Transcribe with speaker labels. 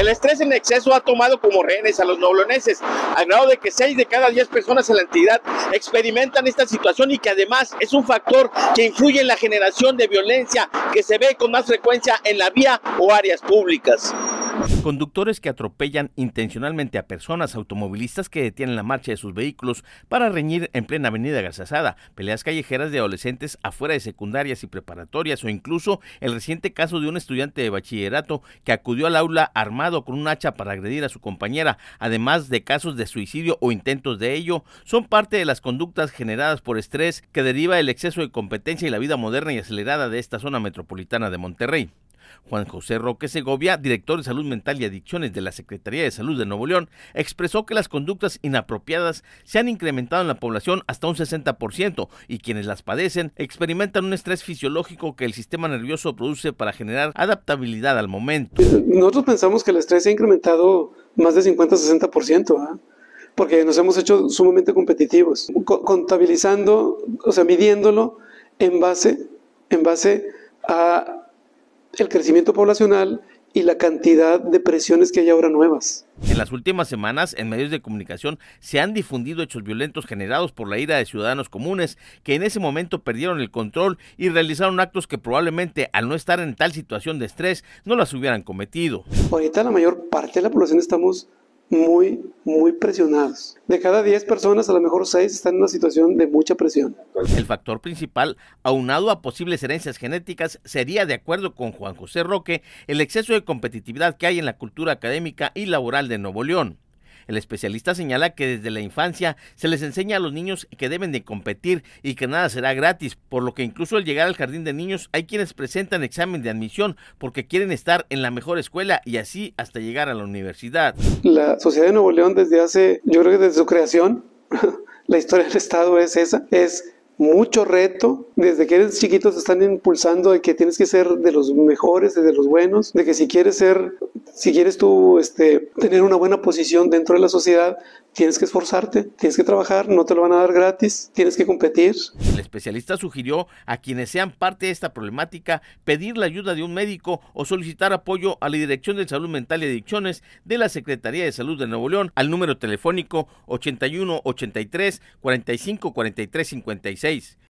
Speaker 1: El estrés en exceso ha tomado como rehenes a los nobloneses, al grado de que 6 de cada 10 personas en la entidad experimentan esta situación y que además es un factor que influye en la generación de violencia que se ve con más frecuencia en la vía o áreas públicas. Conductores que atropellan intencionalmente a personas, automovilistas que detienen la marcha de sus vehículos para reñir en plena avenida Garzazada, peleas callejeras de adolescentes afuera de secundarias y preparatorias o incluso el reciente caso de un estudiante de bachillerato que acudió al aula armado con un hacha para agredir a su compañera, además de casos de suicidio o intentos de ello, son parte de las conductas generadas por estrés que deriva el exceso de competencia y la vida moderna y acelerada de esta zona metropolitana de Monterrey. Juan José Roque Segovia, director de Salud Mental y Adicciones de la Secretaría de Salud de Nuevo León, expresó que las conductas inapropiadas se han incrementado en la población hasta un 60% y quienes las padecen experimentan un estrés fisiológico que el sistema nervioso produce para generar adaptabilidad al momento.
Speaker 2: Nosotros pensamos que el estrés se ha incrementado más de 50-60%. ¿ah? porque nos hemos hecho sumamente competitivos, contabilizando, o sea, midiéndolo en base, en base a el crecimiento poblacional y la cantidad de presiones que hay ahora nuevas.
Speaker 1: En las últimas semanas, en medios de comunicación, se han difundido hechos violentos generados por la ira de ciudadanos comunes que en ese momento perdieron el control y realizaron actos que probablemente al no estar en tal situación de estrés no las hubieran cometido.
Speaker 2: Ahorita la mayor parte de la población estamos muy, muy presionados. De cada 10 personas, a lo mejor 6 están en una situación de mucha presión.
Speaker 1: El factor principal, aunado a posibles herencias genéticas, sería, de acuerdo con Juan José Roque, el exceso de competitividad que hay en la cultura académica y laboral de Nuevo León. El especialista señala que desde la infancia se les enseña a los niños que deben de competir y que nada será gratis, por lo que incluso al llegar al jardín de niños hay quienes presentan examen de admisión porque quieren estar en la mejor escuela y así hasta llegar a la universidad.
Speaker 2: La sociedad de Nuevo León desde hace, yo creo que desde su creación, la historia del Estado es esa, es mucho reto. Desde que eres chiquito te están impulsando de que tienes que ser de los mejores, de los buenos, de que si quieres ser si quieres tú este, tener una buena posición dentro de la sociedad, tienes que esforzarte, tienes que trabajar, no te lo van a dar gratis, tienes que competir.
Speaker 1: El especialista sugirió a quienes sean parte de esta problemática pedir la ayuda de un médico o solicitar apoyo a la Dirección de Salud Mental y Adicciones de la Secretaría de Salud de Nuevo León al número telefónico 81 83 45 43 56.